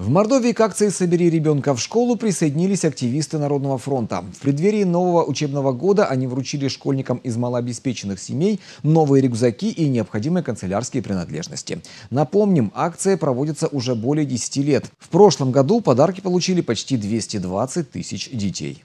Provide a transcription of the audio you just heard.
В Мордовии к акции «Собери ребенка в школу» присоединились активисты Народного фронта. В преддверии нового учебного года они вручили школьникам из малообеспеченных семей новые рюкзаки и необходимые канцелярские принадлежности. Напомним, акция проводится уже более 10 лет. В прошлом году подарки получили почти 220 тысяч детей.